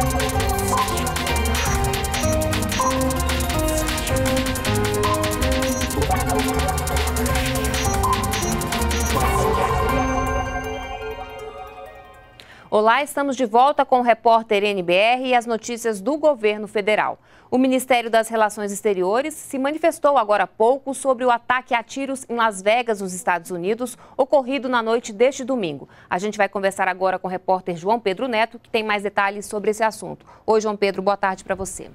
Thank you Olá, estamos de volta com o repórter NBR e as notícias do governo federal. O Ministério das Relações Exteriores se manifestou agora há pouco sobre o ataque a tiros em Las Vegas, nos Estados Unidos, ocorrido na noite deste domingo. A gente vai conversar agora com o repórter João Pedro Neto, que tem mais detalhes sobre esse assunto. Oi, João Pedro, boa tarde para você.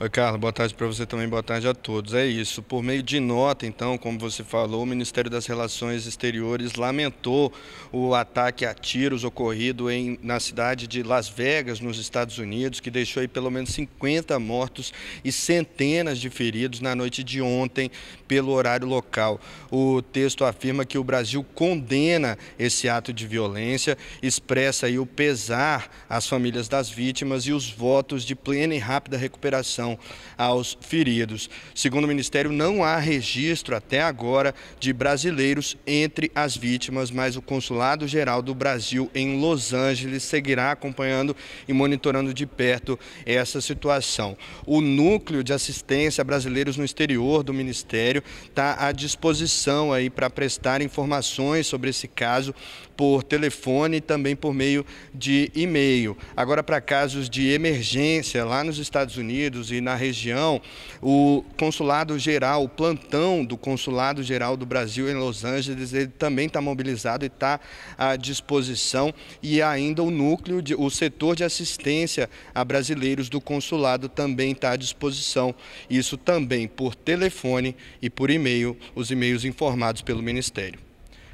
Oi, Carlos, boa tarde para você também, boa tarde a todos. É isso. Por meio de nota, então, como você falou, o Ministério das Relações Exteriores lamentou o ataque a tiros ocorrido em, na cidade de Las Vegas, nos Estados Unidos, que deixou aí pelo menos 50 mortos e centenas de feridos na noite de ontem, pelo horário local. O texto afirma que o Brasil condena esse ato de violência, expressa aí o pesar às famílias das vítimas e os votos de plena e rápida recuperação atenção aos feridos. Segundo o Ministério, não há registro até agora de brasileiros entre as vítimas, mas o Consulado Geral do Brasil em Los Angeles seguirá acompanhando e monitorando de perto essa situação. O núcleo de assistência a brasileiros no exterior do Ministério está à disposição aí para prestar informações sobre esse caso por telefone e também por meio de e-mail. Agora, para casos de emergência lá nos Estados Unidos e na região, o consulado geral, o plantão do consulado geral do Brasil em Los Angeles, ele também está mobilizado e está à disposição e ainda o núcleo, de, o setor de assistência a brasileiros do consulado também está à disposição. Isso também por telefone e por e-mail, os e-mails informados pelo Ministério.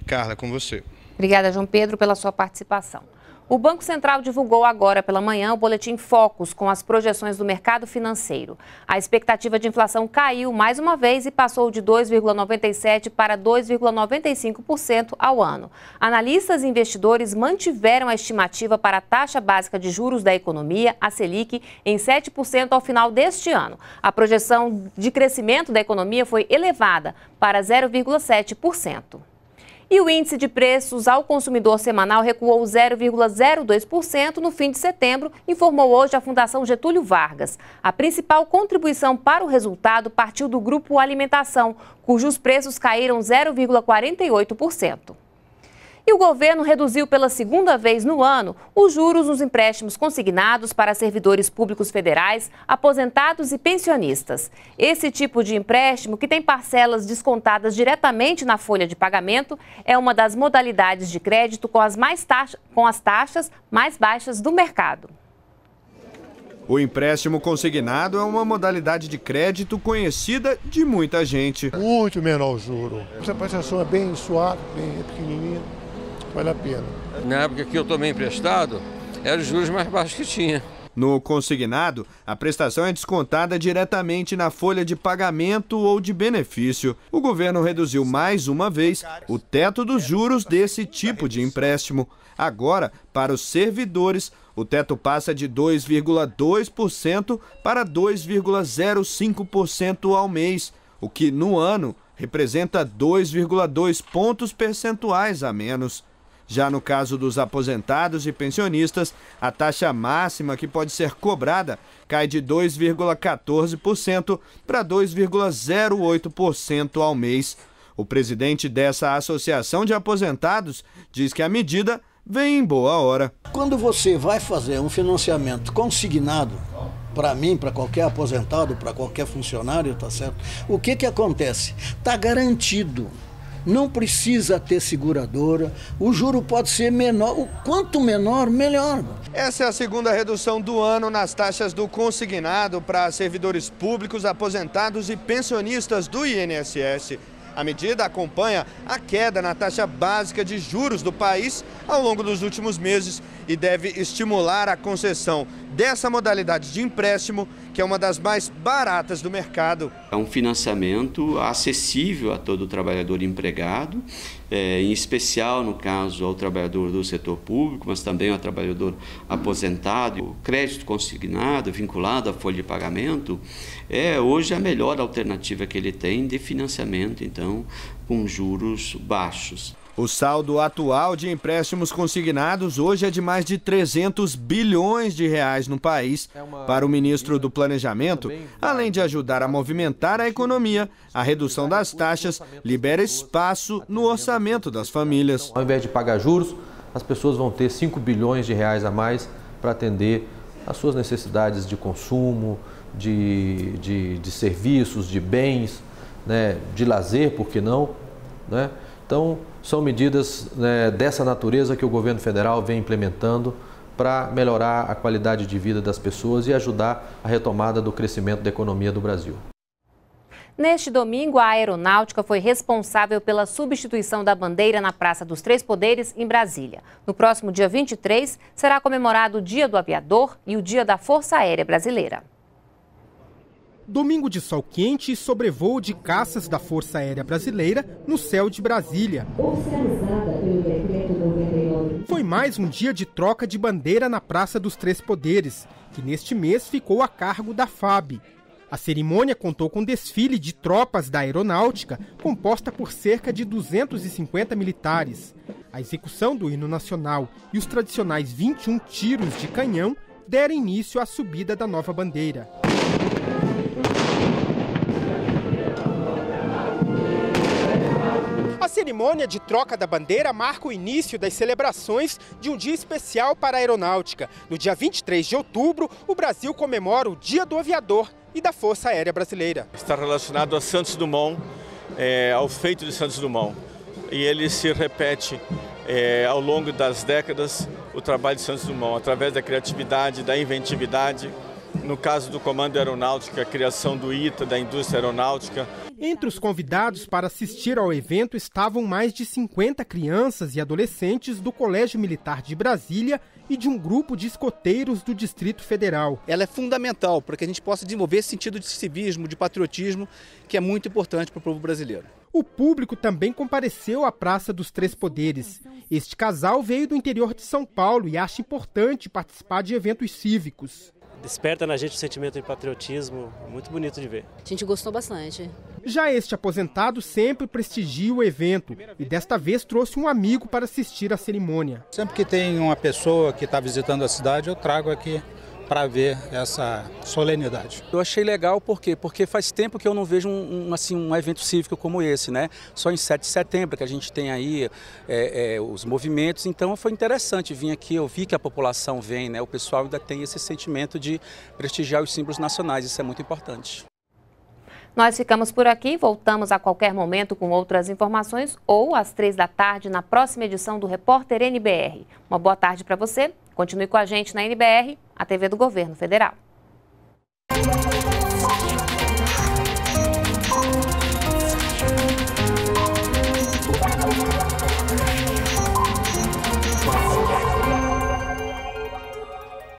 Carla, com você. Obrigada, João Pedro, pela sua participação. O Banco Central divulgou agora pela manhã o boletim Focus com as projeções do mercado financeiro. A expectativa de inflação caiu mais uma vez e passou de 2,97% para 2,95% ao ano. Analistas e investidores mantiveram a estimativa para a taxa básica de juros da economia, a Selic, em 7% ao final deste ano. A projeção de crescimento da economia foi elevada para 0,7%. E o índice de preços ao consumidor semanal recuou 0,02% no fim de setembro, informou hoje a Fundação Getúlio Vargas. A principal contribuição para o resultado partiu do grupo Alimentação, cujos preços caíram 0,48%. E o governo reduziu pela segunda vez no ano os juros nos empréstimos consignados para servidores públicos federais, aposentados e pensionistas. Esse tipo de empréstimo, que tem parcelas descontadas diretamente na folha de pagamento, é uma das modalidades de crédito com as, mais taxa, com as taxas mais baixas do mercado. O empréstimo consignado é uma modalidade de crédito conhecida de muita gente. Muito menor o juro. Essa prestação é bem suave, bem pequenininha vale a pena. Na época que eu tomei emprestado, eram os juros mais baixos que tinha. No consignado, a prestação é descontada diretamente na folha de pagamento ou de benefício. O governo reduziu mais uma vez o teto dos juros desse tipo de empréstimo. Agora, para os servidores, o teto passa de 2,2% para 2,05% ao mês, o que no ano representa 2,2 pontos percentuais a menos. Já no caso dos aposentados e pensionistas, a taxa máxima que pode ser cobrada cai de 2,14% para 2,08% ao mês. O presidente dessa associação de aposentados diz que a medida vem em boa hora. Quando você vai fazer um financiamento consignado, para mim, para qualquer aposentado, para qualquer funcionário, tá certo? O que que acontece? Tá garantido não precisa ter seguradora, o juro pode ser menor, o quanto menor, melhor. Essa é a segunda redução do ano nas taxas do consignado para servidores públicos, aposentados e pensionistas do INSS. A medida acompanha a queda na taxa básica de juros do país ao longo dos últimos meses e deve estimular a concessão dessa modalidade de empréstimo, que é uma das mais baratas do mercado. É um financiamento acessível a todo trabalhador empregado, é, em especial no caso ao trabalhador do setor público, mas também ao trabalhador aposentado. O crédito consignado, vinculado à folha de pagamento, é hoje a melhor alternativa que ele tem de financiamento, então, com juros baixos. O saldo atual de empréstimos consignados hoje é de mais de 300 bilhões de reais no país. É para o ministro do Planejamento, além de ajudar a movimentar a economia, a redução das taxas libera espaço no orçamento das famílias. Ao invés de pagar juros, as pessoas vão ter 5 bilhões de reais a mais para atender as suas necessidades de consumo, de, de, de serviços, de bens, né, de lazer, por que não? Né? Então, são medidas né, dessa natureza que o governo federal vem implementando para melhorar a qualidade de vida das pessoas e ajudar a retomada do crescimento da economia do Brasil. Neste domingo, a Aeronáutica foi responsável pela substituição da bandeira na Praça dos Três Poderes, em Brasília. No próximo dia 23, será comemorado o Dia do Aviador e o Dia da Força Aérea Brasileira. Domingo de sol quente e sobrevoo de caças da Força Aérea Brasileira no céu de Brasília. Foi mais um dia de troca de bandeira na Praça dos Três Poderes, que neste mês ficou a cargo da FAB. A cerimônia contou com desfile de tropas da aeronáutica, composta por cerca de 250 militares. A execução do hino nacional e os tradicionais 21 tiros de canhão deram início à subida da nova bandeira. cerimônia de troca da bandeira marca o início das celebrações de um dia especial para a aeronáutica. No dia 23 de outubro, o Brasil comemora o Dia do Aviador e da Força Aérea Brasileira. Está relacionado a Santos Dumont, é, ao feito de Santos Dumont. E ele se repete é, ao longo das décadas o trabalho de Santos Dumont, através da criatividade, da inventividade. No caso do Comando Aeronáutica, a criação do ITA, da indústria aeronáutica. Entre os convidados para assistir ao evento estavam mais de 50 crianças e adolescentes do Colégio Militar de Brasília e de um grupo de escoteiros do Distrito Federal. Ela é fundamental para que a gente possa desenvolver esse sentido de civismo, de patriotismo, que é muito importante para o povo brasileiro. O público também compareceu à Praça dos Três Poderes. Este casal veio do interior de São Paulo e acha importante participar de eventos cívicos. Desperta na gente o sentimento de patriotismo, muito bonito de ver. A gente gostou bastante. Já este aposentado sempre prestigia o evento e desta vez trouxe um amigo para assistir à cerimônia. Sempre que tem uma pessoa que está visitando a cidade, eu trago aqui para ver essa solenidade. Eu achei legal por quê? Porque faz tempo que eu não vejo um, um assim, um evento cívico como esse, né? Só em 7 de setembro que a gente tem aí é, é, os movimentos, então foi interessante vir aqui, eu vi que a população vem, né? O pessoal ainda tem esse sentimento de prestigiar os símbolos nacionais, isso é muito importante. Nós ficamos por aqui, voltamos a qualquer momento com outras informações ou às três da tarde na próxima edição do Repórter NBR. Uma boa tarde para você, continue com a gente na NBR, a TV do Governo Federal.